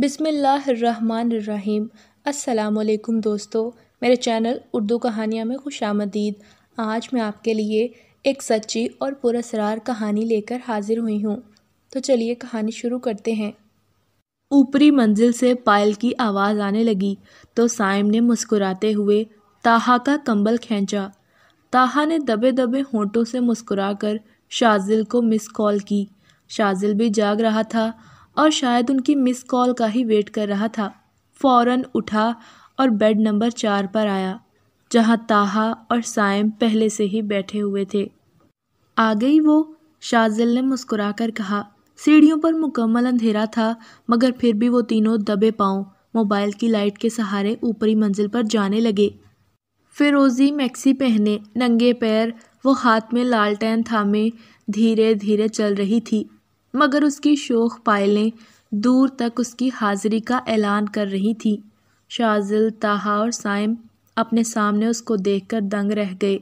बिसमीम् अल्लाम दोस्तों मेरे चैनल उर्दू कहानियाँ में खुश आमदीद आज मैं आपके लिए एक सच्ची और पुरसरार कहानी लेकर हाजिर हुई हूँ तो चलिए कहानी शुरू करते हैं ऊपरी मंजिल से पायल की आवाज़ आने लगी तो साइम ने मुस्कुराते हुए ताहा का कंबल खींचा ताहा ने दबे दबे होंठों से मुस्कुराकर शाजिल को मिस कॉल की शाजिल भी जाग रहा था और शायद उनकी मिस कॉल का ही वेट कर रहा था फौरन उठा और बेड नंबर चार पर आया जहां ताहा और साइम पहले से ही बैठे हुए थे आ गई वो शाजिल ने मुस्कुरा कर कहा सीढ़ियों पर मुकम्मल अंधेरा था मगर फिर भी वो तीनों दबे पाओ मोबाइल की लाइट के सहारे ऊपरी मंजिल पर जाने लगे फिरोजी मैक्सी पहने नंगे पैर वो हाथ में लालटेन थामे धीरे धीरे चल रही थी मगर उसकी शोख पायलें दूर तक उसकी हाजिरी का ऐलान कर रही थी शाजिल ताहा और साइम अपने सामने उसको देखकर दंग रह गए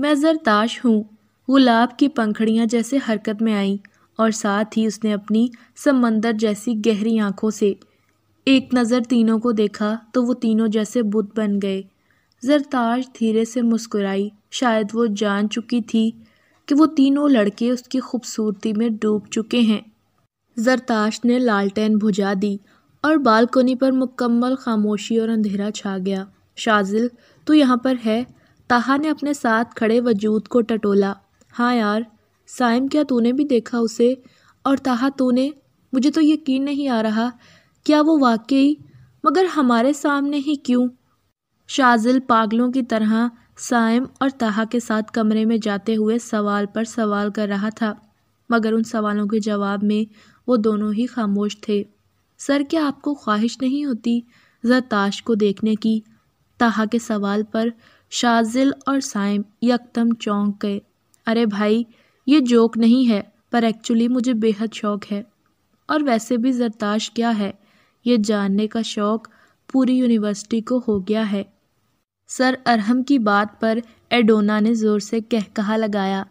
मैं जरताश हूँ गुलाब की पंखड़ियाँ जैसे हरकत में आईं और साथ ही उसने अपनी समंदर जैसी गहरी आंखों से एक नज़र तीनों को देखा तो वो तीनों जैसे बुत बन गए जरताज धीरे से मुस्कुराई शायद वो जान चुकी थी कि वो तीनों लड़के उसकी खूबसूरती में डूब चुके हैं जरताश ने लालटेन भुजा दी और बालकोनी पर मुकम्मल खामोशी और अंधेरा छा गया शाजिल तो यहाँ पर है ताहा ने अपने साथ खड़े वजूद को टटोला हाँ यार साइम क्या तूने भी देखा उसे और ताहा तूने मुझे तो यकीन नहीं आ रहा क्या वो वाकई मगर हमारे सामने ही क्यों शाजिल पागलों की तरह साइम और ताहा के साथ कमरे में जाते हुए सवाल पर सवाल कर रहा था मगर उन सवालों के जवाब में वो दोनों ही खामोश थे सर क्या आपको ख्वाहिश नहीं होती जरताश को देखने की ताहा के सवाल पर शाजिल और साइम यकदम चौंक गए अरे भाई ये जोक नहीं है पर एक्चुअली मुझे बेहद शौक है और वैसे भी जरताश क्या है ये जानने का शौक़ पूरी यूनिवर्सिटी को हो गया है सर अरहम की बात पर एडोना ने ज़ोर से कह कहा लगाया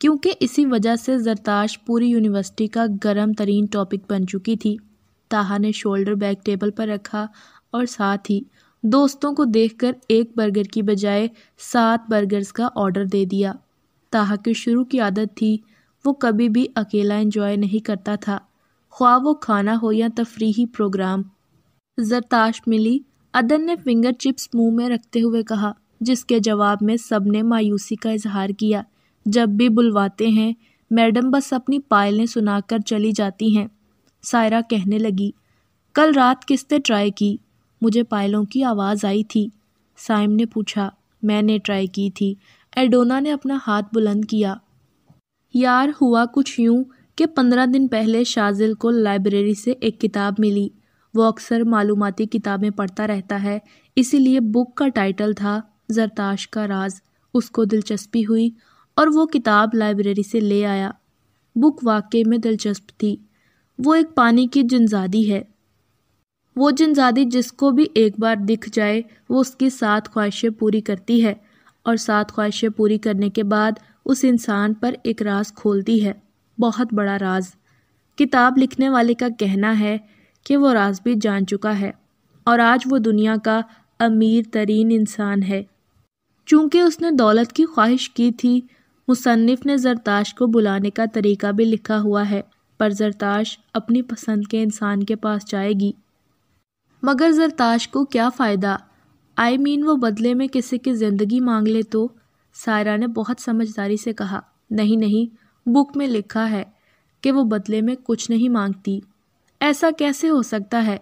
क्योंकि इसी वजह से जरताश पूरी यूनिवर्सिटी का गर्म तरीन टॉपिक बन चुकी थी ताहा ने शोल्डर बैग टेबल पर रखा और साथ ही दोस्तों को देखकर एक बर्गर की बजाय सात बर्गर्स का ऑर्डर दे दिया ताहा की शुरू की आदत थी वो कभी भी अकेला इंजॉय नहीं करता था ख्वा वो खाना हो या तफरी प्रोग्राम जरताश मिली अदन ने फिंगर चिप्स मुंह में रखते हुए कहा जिसके जवाब में सब ने मायूसी का इजहार किया जब भी बुलवाते हैं मैडम बस अपनी पायलें सुनाकर चली जाती हैं सायरा कहने लगी कल रात किसने ट्राई की मुझे पायलों की आवाज़ आई थी साइम ने पूछा मैंने ट्राई की थी एडोना ने अपना हाथ बुलंद किया यार हुआ कुछ यूं कि पंद्रह दिन पहले शाजिल को लाइब्रेरी से एक किताब मिली वो अक्सर मालूमती किताबें पढ़ता रहता है इसीलिए बुक का टाइटल था जरताश का राज उसको दिलचस्पी हुई और वो किताब लाइब्रेरी से ले आया बुक वाकई में दिलचस्प थी वो एक पानी की जिनजादी है वो जिनजादी जिसको भी एक बार दिख जाए वो उसकी सात ख्वाहिशें पूरी करती है और सात ख्वाहिशें पूरी करने के बाद उस इंसान पर एक राज खोलती है बहुत बड़ा राज किताब लिखने वाले का कहना है कि वो राज भी जान चुका है और आज वो दुनिया का अमीर तरीन इंसान है चूँकि उसने दौलत की ख्वाहिश की थी मुसनफ़ ने जरताश को बुलाने का तरीका भी लिखा हुआ है पर जरताश अपनी पसंद के इंसान के पास जाएगी मगर जरताश को क्या फ़ायदा आई मीन वो बदले में किसी की ज़िंदगी मांग ले तो सायरा ने बहुत समझदारी से कहा नहीं नहीं बुक में लिखा है कि वो बदले में कुछ नहीं मांगती ऐसा कैसे हो सकता है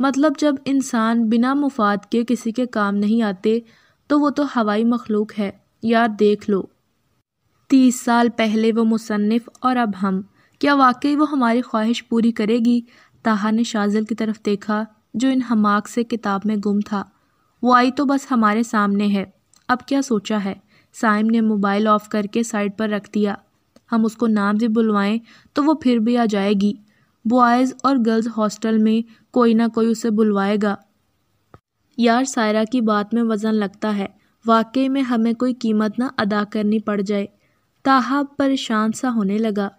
मतलब जब इंसान बिना मुफाद के किसी के काम नहीं आते तो वो तो हवाई मखलूक है यार देख लो तीस साल पहले वो मुसनफ़ और अब हम क्या वाकई वो हमारी ख्वाहिश पूरी करेगी ताहा ने शाजिल की तरफ देखा जो इन हमाक से किताब में गुम था वो आई तो बस हमारे सामने है अब क्या सोचा है साइम ने मोबाइल ऑफ़ करके साइड पर रख दिया हम उसको नाम भी बुलवाएं तो वो फिर भी आ जाएगी बॉयज़ और गर्ल्स हॉस्टल में कोई ना कोई उसे बुलवाएगा यार सायरा की बात में वज़न लगता है वाकई में हमें कोई कीमत ना अदा करनी पड़ जाए ताहा परेशान सा होने लगा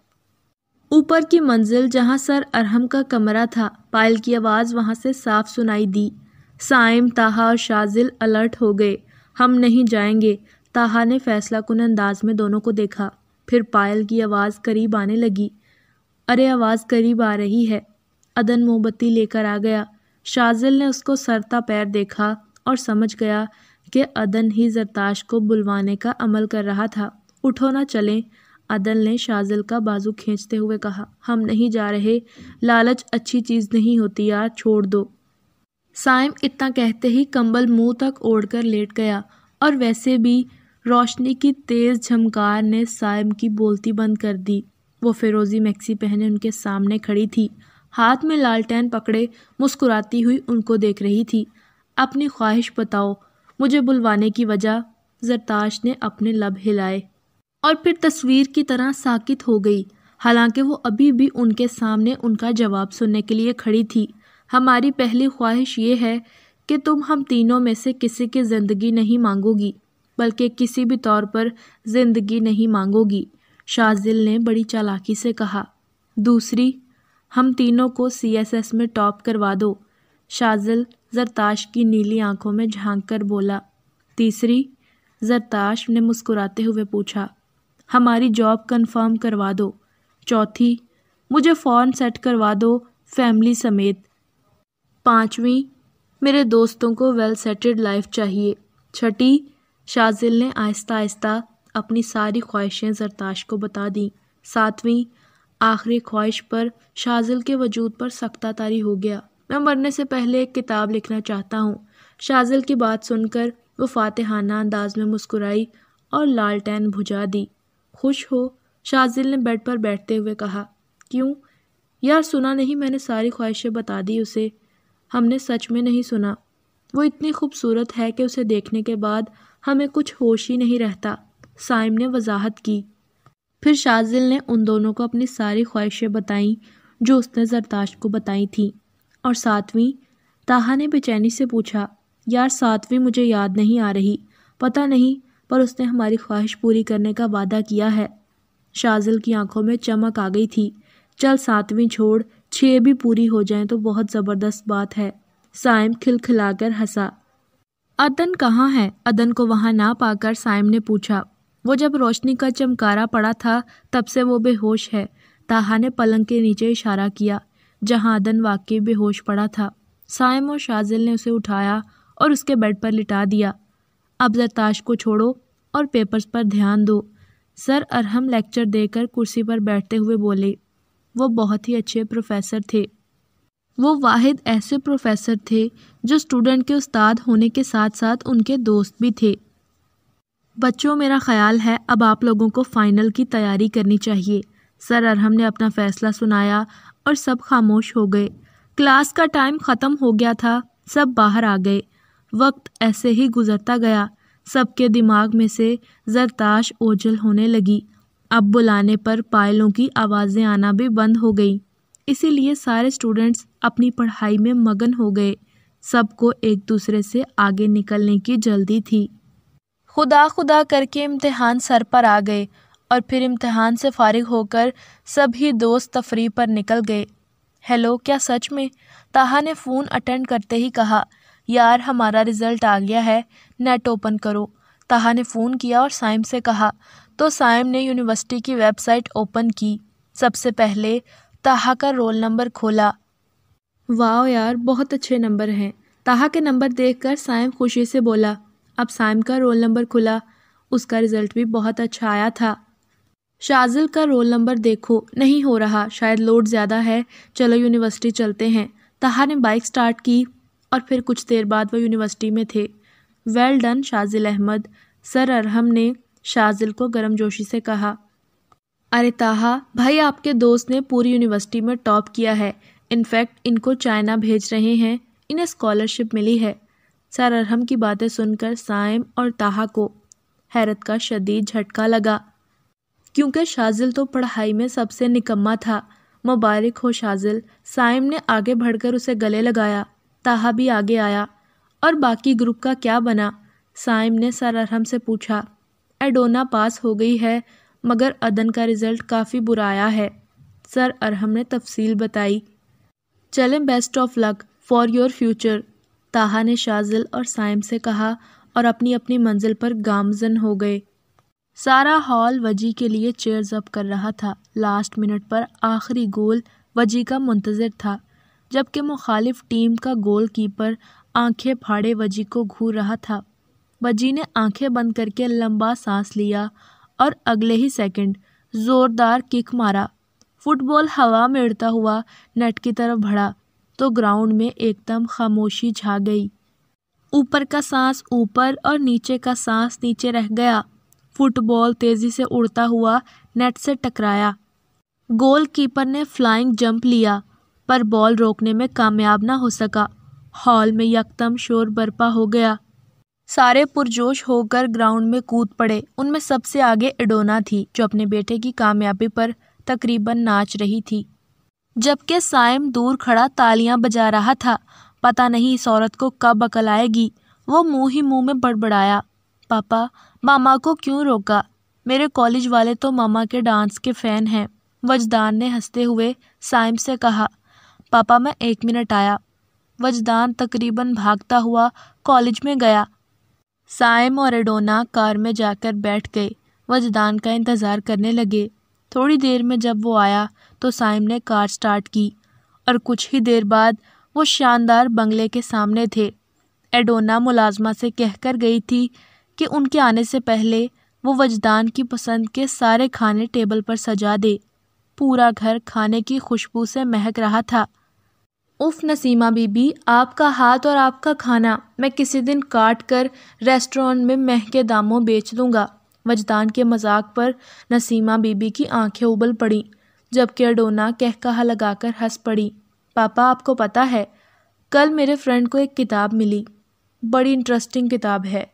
ऊपर की मंजिल जहां सर अरहम का कमरा था पायल की आवाज़ वहां से साफ सुनाई दी साइम ताहा और शाजिल अलर्ट हो गए हम नहीं जाएंगे ताहा ने फैसला कुन अंदाज में दोनों को देखा फिर पायल की आवाज़ करीब आने लगी अरे आवाज़ करीब आ रही है अदन मोमबत्ती लेकर आ गया शाजिल ने उसको सरता पैर देखा और समझ गया कि अदन ही जरताश को बुलवाने का अमल कर रहा था उठो ना चलें अदन ने शाजिल का बाजू खींचते हुए कहा हम नहीं जा रहे लालच अच्छी चीज़ नहीं होती यार छोड़ दो साइम इतना कहते ही कंबल मुंह तक ओढ़कर लेट गया और वैसे भी रोशनी की तेज़ झमकार ने साइम की बोलती बंद कर दी वो फिरोज़ी मैक्सी पहने उनके सामने खड़ी थी हाथ में लालटेन पकड़े मुस्कुराती हुई उनको देख रही थी अपनी ख्वाहिश बताओ मुझे बुलवाने की वजह जरताश ने अपने लब हिलाए और फिर तस्वीर की तरह साकित हो गई हालांकि वो अभी भी उनके सामने उनका जवाब सुनने के लिए खड़ी थी हमारी पहली ख्वाहिश ये है कि तुम हम तीनों में से किसी की ज़िंदगी नहीं मांगोगी बल्कि किसी भी तौर पर ज़िंदगी नहीं मांगोगी शाजिल ने बड़ी चालाकी से कहा दूसरी हम तीनों को सीएसएस में टॉप करवा दो शाजिल जरताश की नीली आंखों में झांक कर बोला तीसरी जरताश ने मुस्कुराते हुए पूछा हमारी जॉब कंफर्म करवा दो चौथी मुझे फॉर्म सेट करवा दो फैमिली समेत पाँचवीं मेरे दोस्तों को वेल सेटेड लाइफ चाहिए छठी शाजिल ने आहिस्ता आहिस्ता अपनी सारी ख्वाहिशें जरताश को बता दी सातवीं आखिरी ख्वाहिश पर शाजिल के वजूद पर सख्ता तारी हो गया मैं मरने से पहले एक किताब लिखना चाहता हूँ शाजिल की बात सुनकर वो फातहाना अंदाज में मुस्कुराई और लालटेन भुजा दी खुश हो शाजिल ने बेड पर बैठते हुए कहा क्यों यार सुना नहीं मैंने सारी ख्वाहिशें बता दी उसे हमने सच में नहीं सुना वो इतनी खूबसूरत है कि उसे देखने के बाद हमें कुछ होश ही नहीं रहता साइम ने वजाहत की फिर शाजिल ने उन दोनों को अपनी सारी ख्वाहिशें बताईं जो उसने जरदाश्त को बताई थीं और सातवीं ताहा ने बेचैनी से पूछा यार सातवीं मुझे याद नहीं आ रही पता नहीं पर उसने हमारी ख्वाहिश पूरी करने का वादा किया है शाजिल की आंखों में चमक आ गई थी चल सातवीं छोड़ छः भी पूरी हो जाएं तो बहुत ज़बरदस्त बात है साइम खिलखिलाकर हंसा अदन कहाँ है अदन को वहाँ ना पाकर साइम ने पूछा वो जब रोशनी का चमकारा पड़ा था तब से वो बेहोश है ताहा ने पलंग के नीचे इशारा किया जहादन वाकई बेहोश पड़ा था सायम और शाजिल ने उसे उठाया और उसके बेड पर लिटा दिया अब जरताश को छोड़ो और पेपर्स पर ध्यान दो सर अरहम लेक्चर देकर कुर्सी पर बैठते हुए बोले वो बहुत ही अच्छे प्रोफेसर थे वो वाहिद ऐसे प्रोफेसर थे जो स्टूडेंट के उस्ताद होने के साथ साथ उनके दोस्त भी थे बच्चों मेरा ख़्याल है अब आप लोगों को फ़ाइनल की तैयारी करनी चाहिए सर अरहम ने अपना फ़ैसला सुनाया और सब खामोश हो गए क्लास का टाइम ख़त्म हो गया था सब बाहर आ गए वक्त ऐसे ही गुजरता गया सबके दिमाग में से जरताश ओझल होने लगी अब बुलाने पर पायलों की आवाज़ें आना भी बंद हो गई इसीलिए सारे स्टूडेंट्स अपनी पढ़ाई में मगन हो गए सबको एक दूसरे से आगे निकलने की जल्दी थी खुदा खुदा करके इम्तहान सर पर आ गए और फिर इम्तहान से फारिग होकर सभी दोस्त तफरी पर निकल गए हेलो क्या सच में ताहा ने फ़ोन अटेंड करते ही कहा यार हमारा रिज़ल्ट आ गया है नेट ओपन करो ताहा ने फ़ोन किया और साइम से कहा तो साइम ने यूनिवर्सिटी की वेबसाइट ओपन की सबसे पहले ताहा का रोल नंबर खोला वाह यार बहुत अच्छे नंबर हैं ताहा के नंबर देखकर साइम खुशी से बोला अब साइम का रोल नंबर खुला उसका रिज़ल्ट भी बहुत अच्छा आया था शाजिल का रोल नंबर देखो नहीं हो रहा शायद लोड ज़्यादा है चलो यूनिवर्सिटी चलते हैं तहा ने बाइक स्टार्ट की और फिर कुछ देर बाद वह यूनिवर्सिटी में थे well done Shajil Ahmed sir Arham ने शाजिल को गर्मजोशी से कहा अरे ताहा भाई आपके दोस्त ने पूरी यूनिवर्सिटी में टॉप किया है इनफैक्ट इनको चाइना भेज रहे हैं इन्हें स्कॉलरशिप मिली है सर अरहम की बातें सुनकर साइम और ताहा को हैरत का शदीद झटका लगा क्योंकि शाजिल तो पढ़ाई में सबसे निकम्मा था मुबारक हो शाजिल साइम ने आगे बढ़कर उसे गले लगाया ताहा भी आगे आया और बाकी ग्रुप का क्या बना साइम ने सर अरहम से पूछा एडोना पास हो गई है मगर अदन का रिज़ल्ट काफ़ी बुरा आया है सर अरहम ने तफसील बताई चलें best of luck for your future Taha ने शाजिल और साइम से कहा और अपनी अपनी मंजिल पर गामजन हो गए सारा हॉल वजी के लिए चेयर्स अप कर रहा था लास्ट मिनट पर आखिरी गोल वजी का मुंतज़र था जबकि मुखालिफ टीम का गोल कीपर आंखें फाड़े वजी को घूर रहा था वजी ने आंखें बंद करके लंबा सांस लिया और अगले ही सेकंड ज़ोरदार किक मारा फुटबॉल हवा में उड़ता हुआ नेट की तरफ बढ़ा तो ग्राउंड में एकदम खामोशी छा गई ऊपर का सांस ऊपर और नीचे का सांस नीचे रह गया फुटबॉल तेज़ी से उड़ता हुआ नेट से टकराया गोलकीपर ने फ्लाइंग जंप लिया पर बॉल रोकने में कामयाब ना हो सका हॉल में यकदम शोर बर्पा हो गया सारे पुरजोश होकर ग्राउंड में कूद पड़े उनमें सबसे आगे एडोना थी जो अपने बेटे की कामयाबी पर तकरीबन नाच रही थी जबकि साइम दूर खड़ा तालियां बजा रहा था पता नहीं इस औरत को कब अकल आएगी वो मुंह ही मुंह में बड़बड़ाया पापा मामा को क्यों रोका मेरे कॉलेज वाले तो मामा के डांस के फ़ैन हैं वजदान ने हंसते हुए साइम से कहा पापा मैं एक मिनट आया वजदान तकरीबन भागता हुआ कॉलेज में गया साइम और एडोना कार में जाकर बैठ गए वजदान का इंतज़ार करने लगे थोड़ी देर में जब वो आया तो साइम ने कार स्टार्ट की और कुछ ही देर बाद वो शानदार बंगले के सामने थे एडोना मुलाजमा से कहकर गई थी कि उनके आने से पहले वो वजदान की पसंद के सारे खाने टेबल पर सजा दे पूरा घर खाने की खुशबू से महक रहा था उफ नसीमा बीबी आपका हाथ और आपका खाना मैं किसी दिन काट कर रेस्टोरेंट में महके दामों बेच दूंगा वजदान के मजाक पर नसीमा बीबी की आंखें उबल पड़ीं जबकि अडोना कहकहा लगाकर हंस पड़ी पापा आपको पता है कल मेरे फ्रेंड को एक किताब मिली बड़ी इंटरेस्टिंग किताब है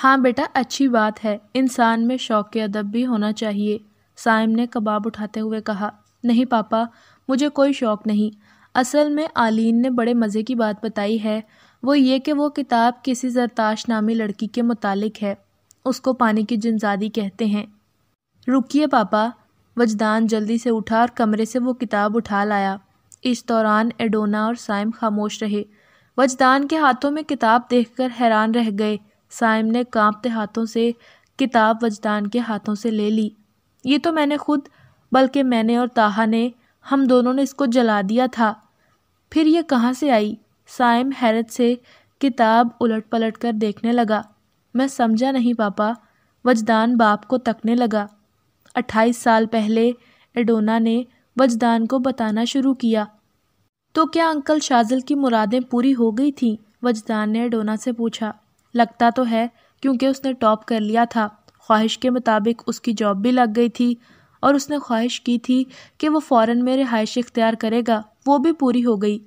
हाँ बेटा अच्छी बात है इंसान में शौक अदब भी होना चाहिए साइम ने कबाब उठाते हुए कहा नहीं पापा मुझे कोई शौक़ नहीं असल में आलिन ने बड़े मज़े की बात बताई है वो ये कि वो किताब किसी जरताश नामी लड़की के मुतालिक है उसको पानी की जिनजादी कहते हैं रुकिए पापा वजदान जल्दी से उठा और कमरे से वो किताब उठा लाया इस दौरान एडोना और साइम खामोश रहे वजदान के हाथों में किताब देखकर हैरान रह गए साइम ने कांपते हाथों से किताब वजदान के हाथों से ले ली ये तो मैंने खुद बल्कि मैंने और ताहा ने हम दोनों ने इसको जला दिया था फिर ये कहाँ से आई साइम हैरत से किताब उलट पलट कर देखने लगा मैं समझा नहीं पापा वजदान बाप को तकने लगा अट्ठाईस साल पहले एडोना ने वजदान को बताना शुरू किया तो क्या अंकल शाजिल की मुरादें पूरी हो गई थीं वजदान ने एडोना से पूछा लगता तो है क्योंकि उसने टॉप कर लिया था ख्वाहिश के मुताबिक उसकी जॉब भी लग गई थी और उसने ख्वाहिश की थी कि वो फ़ौर में रिहाइश इख्तियार करेगा वो भी पूरी हो गई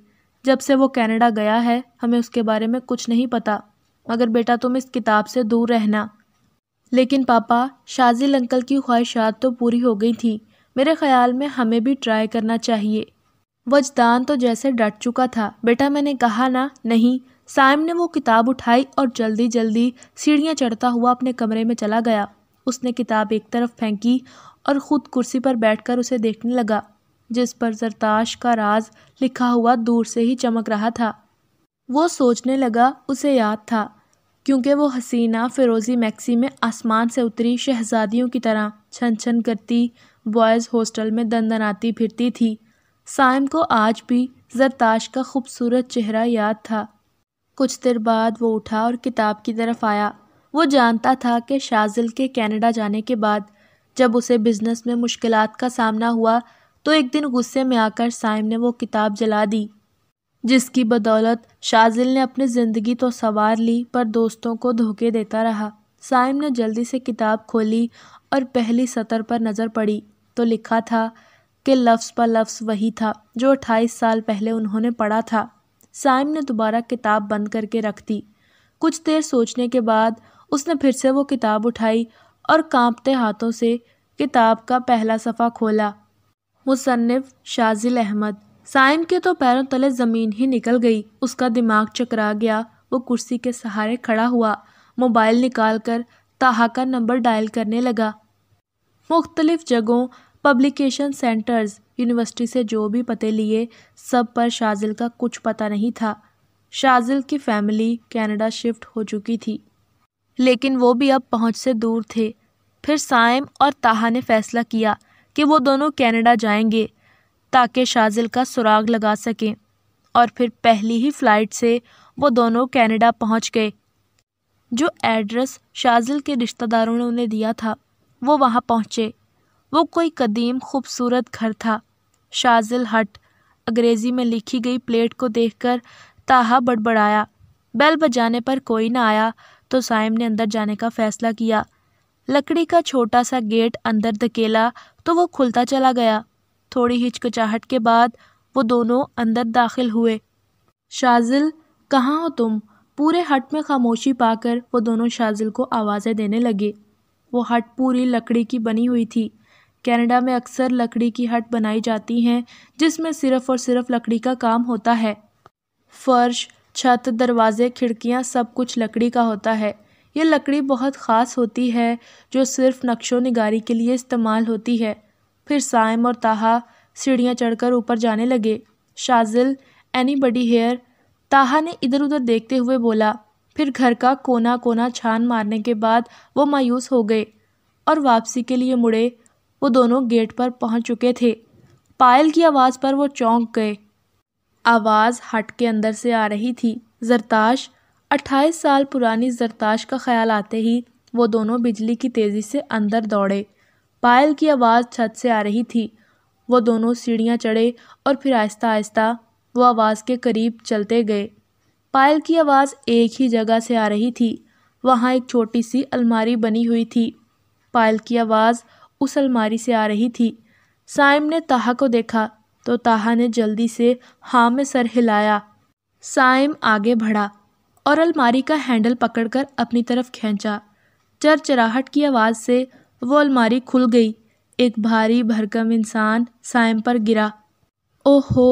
जब से वो कनाडा गया है हमें उसके बारे में कुछ नहीं पता मगर बेटा तुम इस किताब से दूर रहना लेकिन पापा शाजिल अंकल की ख्वाहिशात तो पूरी हो गई थी मेरे ख्याल में हमें भी ट्राई करना चाहिए वजदान तो जैसे डट चुका था बेटा मैंने कहा ना नहीं साइम ने वो किताब उठाई और जल्दी जल्दी सीढ़ियाँ चढ़ता हुआ अपने कमरे में चला गया उसने किताब एक तरफ फेंकी और ख़ुद कुर्सी पर बैठकर उसे देखने लगा जिस पर जरताश का राज लिखा हुआ दूर से ही चमक रहा था वो सोचने लगा उसे याद था क्योंकि वो हसीना फ़िरोज़ी मैक्सी में आसमान से उतरी शहज़ादियों की तरह छन छन करती बॉयज़ हॉस्टल में दंदनाती फिरती थी साइम को आज भी जरताश का खूबसूरत चेहरा याद था कुछ देर बाद वो उठा और किताब की तरफ आया वो जानता था कि शाजिल के कनाडा जाने के बाद जब उसे बिज़नेस में मुश्किलात का सामना हुआ तो एक दिन गुस्से में आकर साइम ने वो किताब जला दी जिसकी बदौलत शाजिल ने अपनी ज़िंदगी तो संवार ली पर दोस्तों को धोखे देता रहा साइम ने जल्दी से किताब खोली और पहली सतर पर नज़र पड़ी तो लिखा था कि लफ्ज़ पर लफ्ज़ वही था जो अट्ठाईस साल पहले उन्होंने पढ़ा था साइम ने दोबारा किताब बंद करके रख दी कुछ देर सोचने के बाद उसने फिर से वो किताब उठाई और कांपते हाथों से किताब का पहला सफ़ा खोला मुसनफ़ शाजिल अहमद साइम के तो पैरों तले ज़मीन ही निकल गई उसका दिमाग चकरा गया वो कुर्सी के सहारे खड़ा हुआ मोबाइल निकाल कर ताहा का नंबर डायल करने लगा मुख्तलिफ़ जगहों पब्लिकेशन सेंटर्स यूनिवर्सिटी से जो भी पते लिए सब पर शाजिल का कुछ पता नहीं था शाजिल की फैमिली कनाडा शिफ्ट हो चुकी थी लेकिन वो भी अब पहुंच से दूर थे फिर साइम और ताहा ने फैसला किया कि वो दोनों कनाडा जाएंगे ताकि शाजिल का सुराग लगा सकें और फिर पहली ही फ़्लाइट से वो दोनों कनाडा पहुंच गए जो एड्रेस शाजिल के रिश्तेदारों ने उन्हें दिया था वो वहाँ पहुँचे वो कोई कदीम खूबसूरत घर था शाजिल हट अंग्रेज़ी में लिखी गई प्लेट को देखकर ताहा बड़बड़ाया बेल बजाने पर कोई ना आया तो साइम ने अंदर जाने का फ़ैसला किया लकड़ी का छोटा सा गेट अंदर धकेला तो वो खुलता चला गया थोड़ी हिचकिचाहट के बाद वो दोनों अंदर दाखिल हुए शाजिल कहाँ हो तुम पूरे हट में खामोशी पाकर वो दोनों शाजिल को आवाज़ें देने लगे वो हट पूरी लकड़ी की बनी हुई थी कनाडा में अक्सर लकड़ी की हट बनाई जाती हैं जिसमें सिर्फ़ और सिर्फ लकड़ी का काम होता है फर्श छत दरवाज़े खिड़कियाँ सब कुछ लकड़ी का होता है ये लकड़ी बहुत ख़ास होती है जो सिर्फ नक्शो निगारी के लिए इस्तेमाल होती है फिर साइम और ताहा सीढ़ियाँ चढ़कर ऊपर जाने लगे शाजिल एनी बडी हेयर ताहा ने इधर उधर देखते हुए बोला फिर घर का कोना कोना छान मारने के बाद वो मायूस हो गए और वापसी के लिए मुड़े वो दोनों गेट पर पहुंच चुके थे पायल की आवाज़ पर वो चौंक गए आवाज़ हट के अंदर से आ रही थी जरताश अट्ठाईस साल पुरानी जरताश का ख्याल आते ही वो दोनों बिजली की तेज़ी से अंदर दौड़े पायल की आवाज़ छत से आ रही थी वो दोनों सीढ़ियाँ चढ़े और फिर आहिस्ता आहिस्ता वो आवाज़ के करीब चलते गए पायल की आवाज़ एक ही जगह से आ रही थी वहाँ एक छोटी सी अलमारी बनी हुई थी पायल की आवाज़ उस अलमारी से आ रही थी साइम ने ताहा को देखा तो ताहा ने जल्दी से हाँ में सर हिलाया साइम आगे बढ़ा और अलमारी का हैंडल पकड़कर अपनी तरफ खींचा चरचराहट की आवाज़ से वो अलमारी खुल गई एक भारी भरकम इंसान सायम पर गिरा ओहो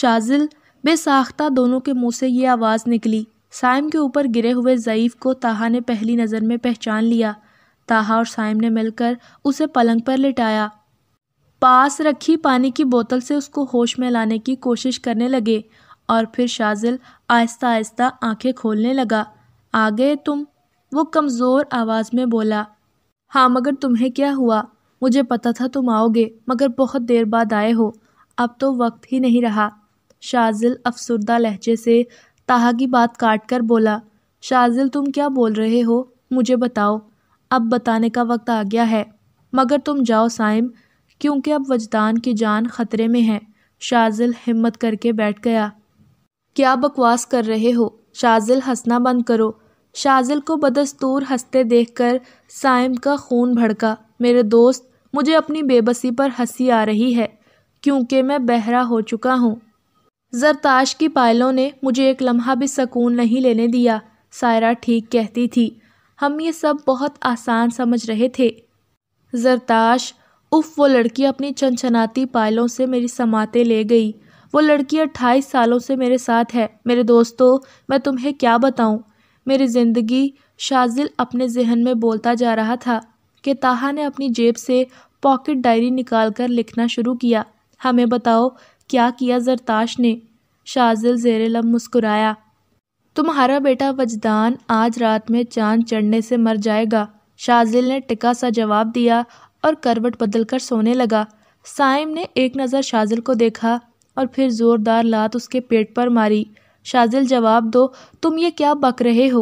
शाजिल बेसाख्ता दोनों के मुंह से ये आवाज़ निकली साइम के ऊपर गिरे हुए ज़यीफ़ को ताहा ने पहली नज़र में पहचान लिया ताहा और साइम ने मिलकर उसे पलंग पर लिटाया पास रखी पानी की बोतल से उसको होश में लाने की कोशिश करने लगे और फिर शाजिल आहिस्ता आहिस्ता आंखें खोलने लगा आ गए तुम वो कमज़ोर आवाज़ में बोला हाँ मगर तुम्हें क्या हुआ मुझे पता था तुम आओगे मगर बहुत देर बाद आए हो अब तो वक्त ही नहीं रहा शाजिल अफसरदा लहजे से ताहा की बात काट कर बोला शाजिल तुम क्या बोल रहे हो मुझे बताओ अब बताने का वक्त आ गया है मगर तुम जाओ साइम क्योंकि अब वजदान की जान खतरे में है शाजिल हिम्मत करके बैठ गया क्या बकवास कर रहे हो शाजिल हंसना बंद करो शाज़िल को बदस्तूर हंसते देखकर साइम का खून भड़का मेरे दोस्त मुझे अपनी बेबसी पर हंसी आ रही है क्योंकि मैं बहरा हो चुका हूँ जरताश की पायलों ने मुझे एक लम्हा भी सकून नहीं लेने दिया सायरा ठीक कहती थी हम ये सब बहुत आसान समझ रहे थे जरताश उफ वो लड़की अपनी चनचनाती पायलों से मेरी समाते ले गई वो लड़की अट्ठाईस सालों से मेरे साथ है मेरे दोस्तों मैं तुम्हें क्या बताऊं मेरी ज़िंदगी शाजिल अपने जहन में बोलता जा रहा था कि ताहा ने अपनी जेब से पॉकेट डायरी निकाल कर लिखना शुरू किया हमें बताओ क्या किया जरताश ने शाजिल जेर लम मुस्कुराया तुम्हारा बेटा वजदान आज रात में चांद चढ़ने से मर जाएगा शाजिल ने टिका सा जवाब दिया और करवट बदल कर सोने लगा साइम ने एक नज़र शाजिल को देखा और फिर ज़ोरदार लात उसके पेट पर मारी शाजिल जवाब दो तुम ये क्या बक रहे हो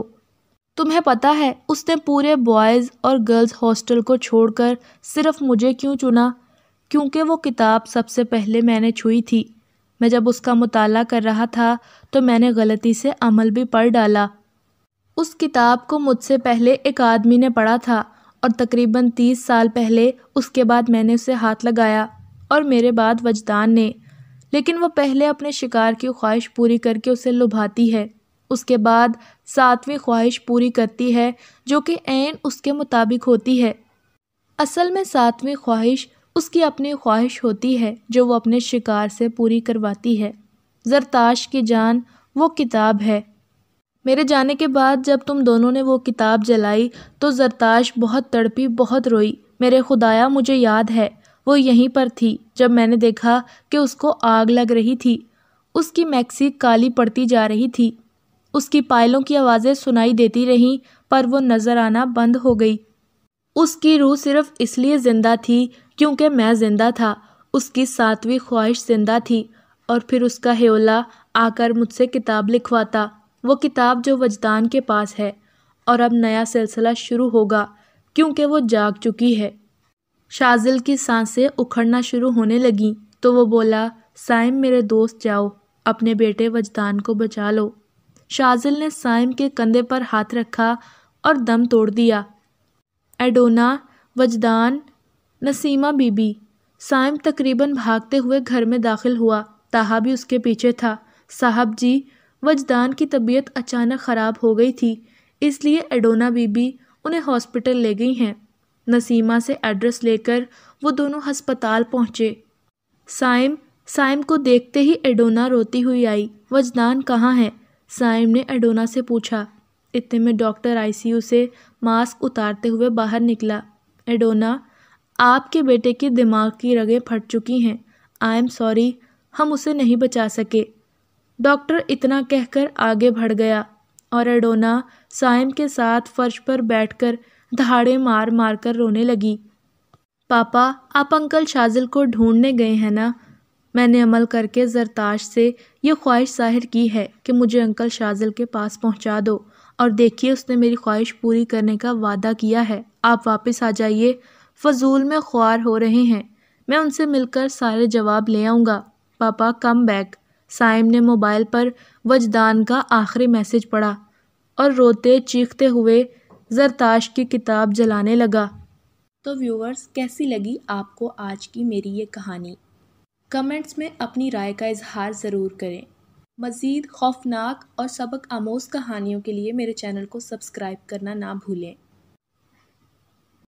तुम्हें पता है उसने पूरे बॉयज़ और गर्ल्स हॉस्टल को छोड़कर सिर्फ मुझे क्यों चुना क्योंकि वो किताब सबसे पहले मैंने छुई थी मैं जब उसका मुताल कर रहा था तो मैंने गलती से अमल भी पढ़ डाला उस किताब को मुझसे पहले एक आदमी ने पढ़ा था और तकरीबन तीस साल पहले उसके बाद मैंने उसे हाथ लगाया और मेरे बाद वजदान ने लेकिन वह पहले अपने शिकार की ख्वाहिश पूरी करके उसे लुभाती है उसके बाद सातवीं ख्वाहिश पूरी करती है जो कि एन उसके मुताबिक होती है असल में सातवीं ख्वाहिश उसकी अपनी ख्वाहिश होती है जो वो अपने शिकार से पूरी करवाती है जरताश की जान वो किताब है मेरे जाने के बाद जब तुम दोनों ने वो किताब जलाई तो जरताश बहुत तड़पी बहुत रोई मेरे खुदाया मुझे याद है वो यहीं पर थी जब मैंने देखा कि उसको आग लग रही थी उसकी मैक्सी काली पड़ती जा रही थी उसकी पायलों की आवाज़ें सुनाई देती रहीं पर वो नज़र आना बंद हो गई उसकी रूह सिर्फ इसलिए ज़िंदा थी क्योंकि मैं ज़िंदा था उसकी सातवीं ख्वाहिश ज़िंदा थी और फिर उसका हेोला आकर मुझसे किताब लिखवाता वो किताब जो वजदान के पास है और अब नया सिलसिला शुरू होगा क्योंकि वो जाग चुकी है शाजिल की सांसें उखड़ना शुरू होने लगीं तो वो बोला साइम मेरे दोस्त जाओ अपने बेटे वजदान को बचा लो शाजिल ने साइम के कंधे पर हाथ रखा और दम तोड़ दिया एडोना वजदान नसीमा बीबी साइम तकरीबन भागते हुए घर में दाखिल हुआ ताहा भी उसके पीछे था साहब जी वजदान की तबीयत अचानक ख़राब हो गई थी इसलिए एडोना बीबी उन्हें हॉस्पिटल ले गई हैं नसीमा से एड्रेस लेकर वो दोनों हस्पताल पहुँचे साइम साइम को देखते ही एडोना रोती हुई आई वजदान कहाँ है साइम ने एडोना से पूछा इतने में डॉक्टर आईसीयू से मास्क उतारते हुए बाहर निकला एडोना आपके बेटे के दिमाग की रगें फट चुकी हैं आई एम सॉरी हम उसे नहीं बचा सके डॉक्टर इतना कहकर आगे बढ़ गया और एडोना साइम के साथ फर्श पर बैठकर धाड़े मार मार कर रोने लगी पापा आप अंकल शाजिल को ढूंढने गए हैं ना मैंने अमल करके जरताश से यह ख्वाहिश जाहिर की है कि मुझे अंकल शाजिल के पास पहुंचा दो और देखिए उसने मेरी ख्वाहिश पूरी करने का वादा किया है आप वापस आ जाइए फजूल में ख्वार हो रहे हैं मैं उनसे मिलकर सारे जवाब ले आऊँगा पापा कम बैक साइम ने मोबाइल पर वजदान का आखिरी मैसेज पढ़ा और रोते चीखते हुए जरताश की किताब जलाने लगा तो व्यूवर्स कैसी लगी आपको आज की मेरी ये कहानी कमेंट्स में अपनी राय का इजहार ज़रूर करें मज़ीद खौफनाक और सबक आमोज कहानियों के लिए मेरे चैनल को सब्सक्राइब करना ना भूलें